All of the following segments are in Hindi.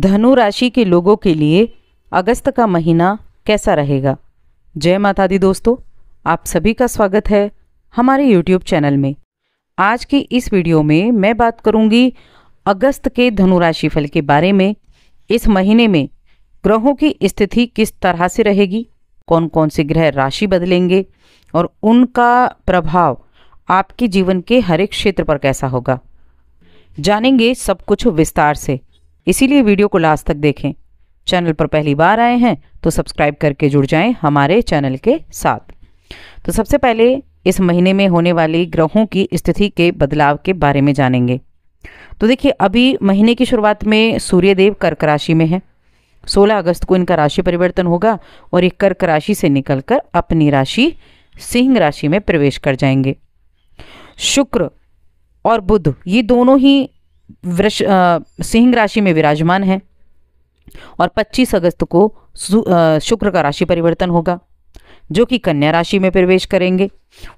धनु राशि के लोगों के लिए अगस्त का महीना कैसा रहेगा जय माता दी दोस्तों आप सभी का स्वागत है हमारे YouTube चैनल में आज की इस वीडियो में मैं बात करूंगी अगस्त के धनु राशि फल के बारे में इस महीने में ग्रहों की स्थिति किस तरह से रहेगी कौन कौन से ग्रह राशि बदलेंगे और उनका प्रभाव आपके जीवन के हर एक क्षेत्र पर कैसा होगा जानेंगे सब कुछ विस्तार से इसीलिए वीडियो को लास्ट तक देखें चैनल पर पहली बार आए हैं तो सब्सक्राइब करके जुड़ जाएं हमारे चैनल के साथ तो सबसे पहले इस महीने में होने वाली ग्रहों की स्थिति के बदलाव के बारे में जानेंगे तो देखिए अभी महीने की शुरुआत में सूर्यदेव कर्क राशि में है 16 अगस्त को इनका राशि परिवर्तन होगा और ये कर्क राशि से निकलकर अपनी राशि सिंह राशि में प्रवेश कर जाएंगे शुक्र और बुध ये दोनों ही सिंह राशि में विराजमान है और 25 अगस्त को शुक्र का राशि परिवर्तन होगा जो कि कन्या राशि में प्रवेश करेंगे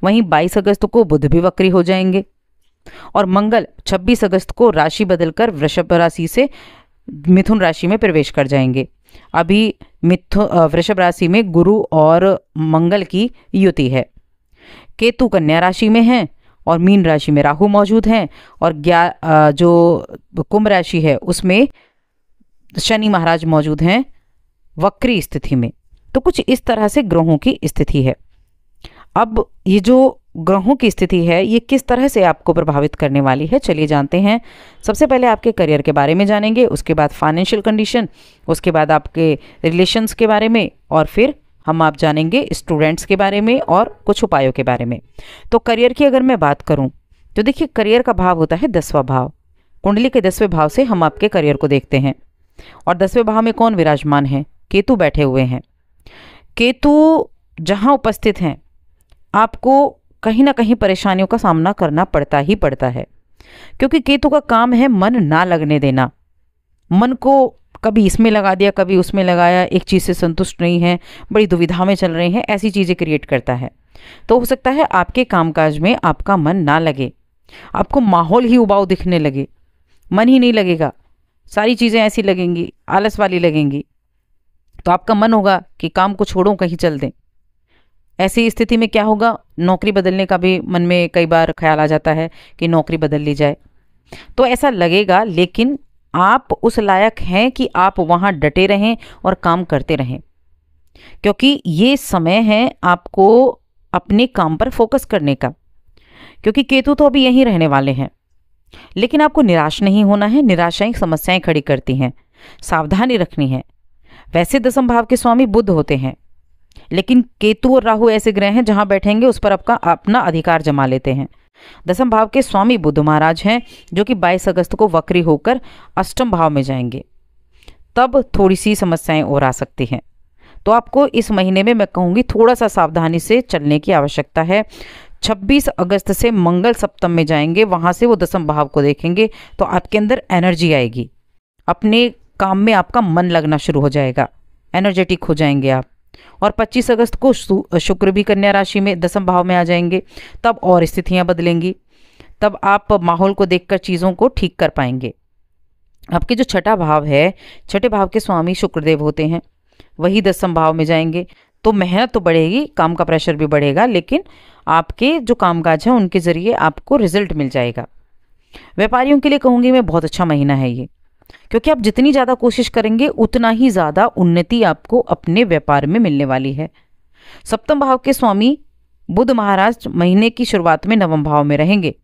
वहीं 22 अगस्त को बुध भी वक्री हो जाएंगे और मंगल 26 अगस्त को राशि बदलकर वृषभ राशि से मिथुन राशि में प्रवेश कर जाएंगे अभी मिथु वृषभ राशि में गुरु और मंगल की युति है केतु कन्या राशि में है और मीन राशि में राहु मौजूद हैं और जो कुंभ राशि है उसमें शनि महाराज मौजूद हैं वक्री स्थिति में तो कुछ इस तरह से ग्रहों की स्थिति है अब ये जो ग्रहों की स्थिति है ये किस तरह से आपको प्रभावित करने वाली है चलिए जानते हैं सबसे पहले आपके करियर के बारे में जानेंगे उसके बाद फाइनेंशियल कंडीशन उसके बाद आपके रिलेशंस के बारे में और फिर हम आप जानेंगे स्टूडेंट्स के बारे में और कुछ उपायों के बारे में तो करियर की अगर मैं बात करूँ तो देखिए करियर का भाव होता है दसवा भाव कुंडली के दसवें भाव से हम आपके करियर को देखते हैं और दसवें भाव में कौन विराजमान है केतु बैठे हुए हैं केतु जहाँ उपस्थित हैं आपको कहीं ना कहीं परेशानियों का सामना करना पड़ता ही पड़ता है क्योंकि केतु का काम है मन ना लगने देना मन को कभी इसमें लगा दिया कभी उसमें लगाया एक चीज़ से संतुष्ट नहीं है बड़ी दुविधा में चल रहे हैं ऐसी चीज़ें क्रिएट करता है तो हो सकता है आपके कामकाज में आपका मन ना लगे आपको माहौल ही उबाऊ दिखने लगे मन ही नहीं लगेगा सारी चीज़ें ऐसी लगेंगी आलस वाली लगेंगी तो आपका मन होगा कि काम को छोड़ो कहीं चल दें ऐसी स्थिति में क्या होगा नौकरी बदलने का भी मन में कई बार ख्याल आ जाता है कि नौकरी बदल ली जाए तो ऐसा लगेगा लेकिन आप उस लायक हैं कि आप वहां डटे रहें और काम करते रहें क्योंकि ये समय है आपको अपने काम पर फोकस करने का क्योंकि केतु तो अभी यहीं रहने वाले हैं लेकिन आपको निराश नहीं होना है निराशाएं समस्याएं खड़ी करती हैं सावधानी रखनी है वैसे दसम भाव के स्वामी बुद्ध होते हैं लेकिन केतु और राहु ऐसे ग्रह हैं जहाँ बैठेंगे उस पर आपका अपना अधिकार जमा लेते हैं दसम भाव के स्वामी बुद्ध महाराज हैं जो कि 22 अगस्त को वक्री होकर अष्टम भाव में जाएंगे तब थोड़ी सी समस्याएं और आ सकती हैं तो आपको इस महीने में मैं कहूँगी थोड़ा सा सावधानी से चलने की आवश्यकता है 26 अगस्त से मंगल सप्तम में जाएंगे वहाँ से वो दसम भाव को देखेंगे तो आपके अंदर एनर्जी आएगी अपने काम में आपका मन लगना शुरू हो जाएगा एनर्जेटिक हो जाएंगे आप और 25 अगस्त को शुक्र भी कन्या राशि में दसम भाव में आ जाएंगे तब और स्थितियां बदलेंगी तब आप माहौल को देखकर चीज़ों को ठीक कर पाएंगे आपके जो छठा भाव है छठे भाव के स्वामी शुक्रदेव होते हैं वही दसम भाव में जाएंगे तो मेहनत तो बढ़ेगी काम का प्रेशर भी बढ़ेगा लेकिन आपके जो कामकाज है उनके ज़रिए आपको रिजल्ट मिल जाएगा व्यापारियों के लिए कहूँगी मैं बहुत अच्छा महीना है ये क्योंकि आप जितनी ज़्यादा कोशिश करेंगे उतना ही ज़्यादा उन्नति आपको अपने व्यापार में मिलने वाली है सप्तम भाव के स्वामी बुद्ध महाराज महीने की शुरुआत में नवम भाव में रहेंगे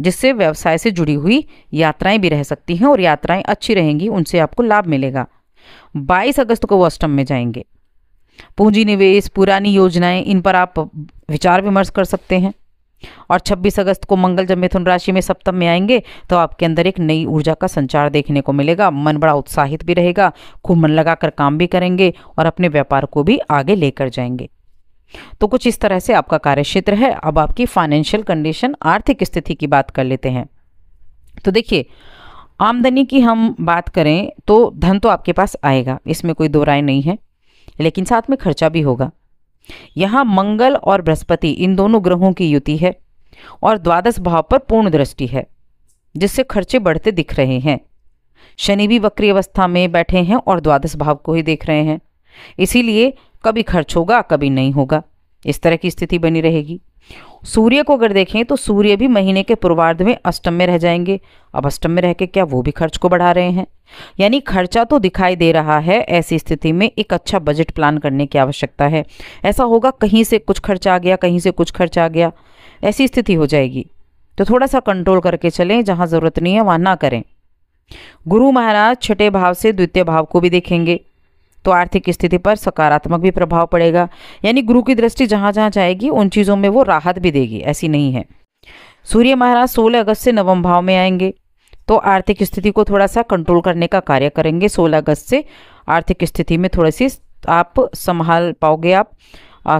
जिससे व्यवसाय से जुड़ी हुई यात्राएं भी रह सकती हैं और यात्राएं अच्छी रहेंगी उनसे आपको लाभ मिलेगा 22 अगस्त को वो अष्टम में जाएंगे पूंजी निवेश पुरानी योजनाएं इन पर आप विचार विमर्श कर सकते हैं और 26 अगस्त को मंगल जब मिथुन राशि में सप्तम में आएंगे तो आपके अंदर एक नई ऊर्जा का संचार देखने को मिलेगा मन बड़ा उत्साहित भी रहेगा खूब मन लगाकर काम भी करेंगे और अपने व्यापार को भी आगे लेकर जाएंगे तो कुछ इस तरह से आपका कार्य क्षेत्र है अब आपकी फाइनेंशियल कंडीशन आर्थिक स्थिति की बात कर लेते हैं तो देखिए आमदनी की हम बात करें तो धन तो आपके पास आएगा इसमें कोई दो राय नहीं है लेकिन साथ में खर्चा भी होगा यहाँ मंगल और बृहस्पति इन दोनों ग्रहों की युति है और द्वादश भाव पर पूर्ण दृष्टि है जिससे खर्चे बढ़ते दिख रहे हैं शनि भी वक्री अवस्था में बैठे हैं और द्वादश भाव को ही देख रहे हैं इसीलिए कभी खर्च होगा कभी नहीं होगा इस तरह की स्थिति बनी रहेगी सूर्य को अगर देखें तो सूर्य भी महीने के पूर्वार्ध में अष्टम में रह जाएंगे अब अष्टम में रह के क्या वो भी खर्च को बढ़ा रहे हैं यानी खर्चा तो दिखाई दे रहा है ऐसी स्थिति में एक अच्छा बजट प्लान करने की आवश्यकता है ऐसा होगा कहीं से कुछ खर्चा आ गया कहीं से कुछ खर्च आ गया ऐसी स्थिति हो जाएगी तो थोड़ा सा कंट्रोल करके चलें जहाँ ज़रूरत नहीं है वहाँ ना करें गुरु महाराज छठे भाव से द्वितीय भाव को भी देखेंगे तो आर्थिक स्थिति पर सकारात्मक भी प्रभाव पड़ेगा यानी गुरु की दृष्टि जहाँ जहाँ जाएगी उन चीज़ों में वो राहत भी देगी ऐसी नहीं है सूर्य महाराज सोलह अगस्त से नवम भाव में आएंगे तो आर्थिक स्थिति को थोड़ा सा कंट्रोल करने का कार्य करेंगे सोलह अगस्त से आर्थिक स्थिति में थोड़ी सी आप संभाल पाओगे आप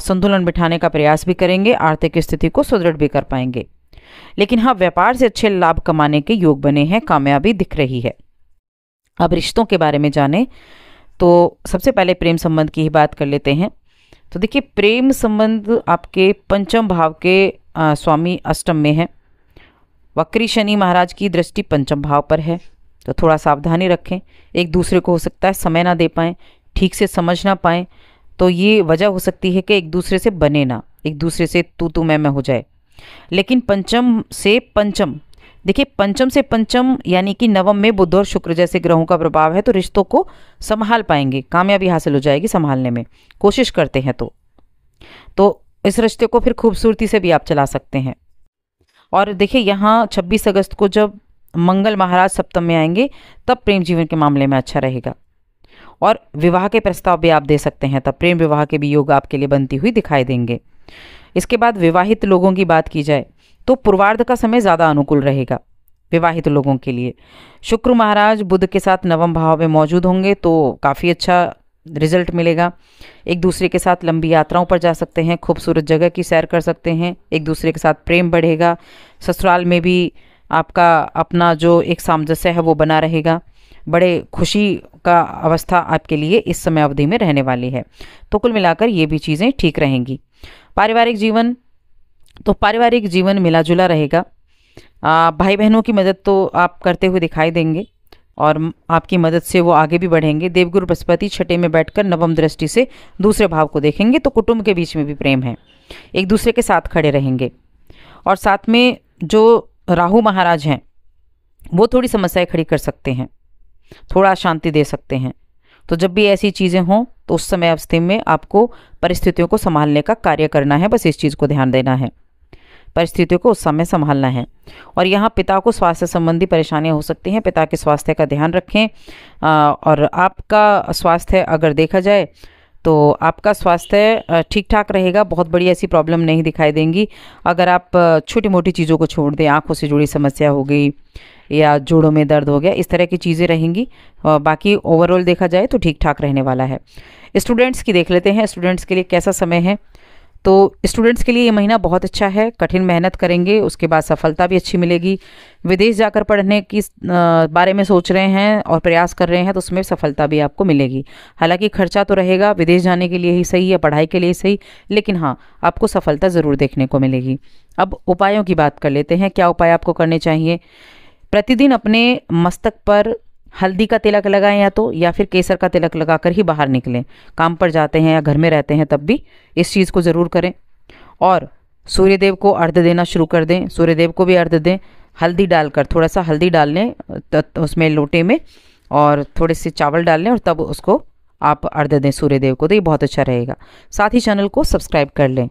संतुलन बिठाने का प्रयास भी करेंगे आर्थिक स्थिति को सुदृढ़ भी कर पाएंगे लेकिन हाँ व्यापार से अच्छे लाभ कमाने के योग बने हैं कामयाबी दिख रही है अब रिश्तों के बारे में जाने तो सबसे पहले प्रेम संबंध की ही बात कर लेते हैं तो देखिए प्रेम संबंध आपके पंचम भाव के आ, स्वामी अष्टम में है वक्री शनि महाराज की दृष्टि पंचम भाव पर है तो थोड़ा सावधानी रखें एक दूसरे को हो सकता है समय ना दे पाएँ ठीक से समझ ना पाएँ तो ये वजह हो सकती है कि एक दूसरे से बने ना एक दूसरे से तू तू मैं मैं हो जाए लेकिन पंचम से पंचम देखिए पंचम से पंचम यानी कि नवम में बुध और शुक्र जैसे ग्रहों का प्रभाव है तो रिश्तों को संभाल पाएंगे कामयाबी हासिल हो जाएगी संभालने में कोशिश करते हैं तो तो इस रिश्ते को फिर खूबसूरती से भी आप चला सकते हैं और देखिए यहाँ छब्बीस अगस्त को जब मंगल महाराज सप्तम में आएंगे तब प्रेम जीवन के मामले में अच्छा रहेगा और विवाह के प्रस्ताव भी आप दे सकते हैं तब प्रेम विवाह के भी योग आपके लिए बनती हुई दिखाई देंगे इसके बाद विवाहित लोगों की बात की जाए तो पूर्वार्ध का समय ज़्यादा अनुकूल रहेगा विवाहित लोगों के लिए शुक्र महाराज बुद्ध के साथ नवम भाव में मौजूद होंगे तो काफ़ी अच्छा रिजल्ट मिलेगा एक दूसरे के साथ लंबी यात्राओं पर जा सकते हैं खूबसूरत जगह की सैर कर सकते हैं एक दूसरे के साथ प्रेम बढ़ेगा ससुराल में भी आपका अपना जो एक सामंजस्य है वो बना रहेगा बड़े खुशी का अवस्था आपके लिए इस समय अवधि में रहने वाली है तो कुल मिलाकर ये भी चीज़ें ठीक रहेंगी पारिवारिक जीवन तो पारिवारिक जीवन मिला जुला रहेगा भाई बहनों की मदद तो आप करते हुए दिखाई देंगे और आपकी मदद से वो आगे भी बढ़ेंगे देवगुरु बृहस्पति छठे में बैठकर नवम दृष्टि से दूसरे भाव को देखेंगे तो कुटुंब के बीच में भी प्रेम है एक दूसरे के साथ खड़े रहेंगे और साथ में जो राहु महाराज हैं वो थोड़ी समस्याएं खड़ी कर सकते हैं थोड़ा शांति दे सकते हैं तो जब भी ऐसी चीज़ें हों तो उस समय अवस्थे में आपको परिस्थितियों को संभालने का कार्य करना है बस इस चीज़ को ध्यान देना है परिस्थितियों को उस समय संभालना है और यहाँ पिता को स्वास्थ्य संबंधी परेशानियाँ हो सकती हैं पिता के स्वास्थ्य का ध्यान रखें और आपका स्वास्थ्य अगर देखा जाए तो आपका स्वास्थ्य ठीक ठाक रहेगा बहुत बड़ी ऐसी प्रॉब्लम नहीं दिखाई देंगी अगर आप छोटी मोटी चीज़ों को छोड़ दें आँखों से जुड़ी समस्या हो गई या जोड़ों में दर्द हो गया इस तरह की चीज़ें रहेंगी बाकी ओवरऑल देखा जाए तो ठीक ठाक रहने वाला है स्टूडेंट्स की देख लेते हैं स्टूडेंट्स के लिए कैसा समय है तो स्टूडेंट्स के लिए ये महीना बहुत अच्छा है कठिन मेहनत करेंगे उसके बाद सफलता भी अच्छी मिलेगी विदेश जाकर पढ़ने की बारे में सोच रहे हैं और प्रयास कर रहे हैं तो उसमें सफलता भी आपको मिलेगी हालांकि खर्चा तो रहेगा विदेश जाने के लिए ही सही या पढ़ाई के लिए सही लेकिन हाँ आपको सफलता ज़रूर देखने को मिलेगी अब उपायों की बात कर लेते हैं क्या उपाय आपको करने चाहिए प्रतिदिन अपने मस्तक पर हल्दी का तिलक लगाएं या तो या फिर केसर का तिलक लगा कर ही बाहर निकलें काम पर जाते हैं या घर में रहते हैं तब भी इस चीज़ को ज़रूर करें और सूर्यदेव को अर्घ देना शुरू कर दें सूर्यदेव को भी अर्ध दें हल्दी डालकर थोड़ा सा हल्दी डाल लें उसमें लोटे में और थोड़े से चावल डाल लें और तब उसको आप अर्ध दें सूर्यदेव को तो ये बहुत अच्छा रहेगा साथ ही चैनल को सब्सक्राइब कर लें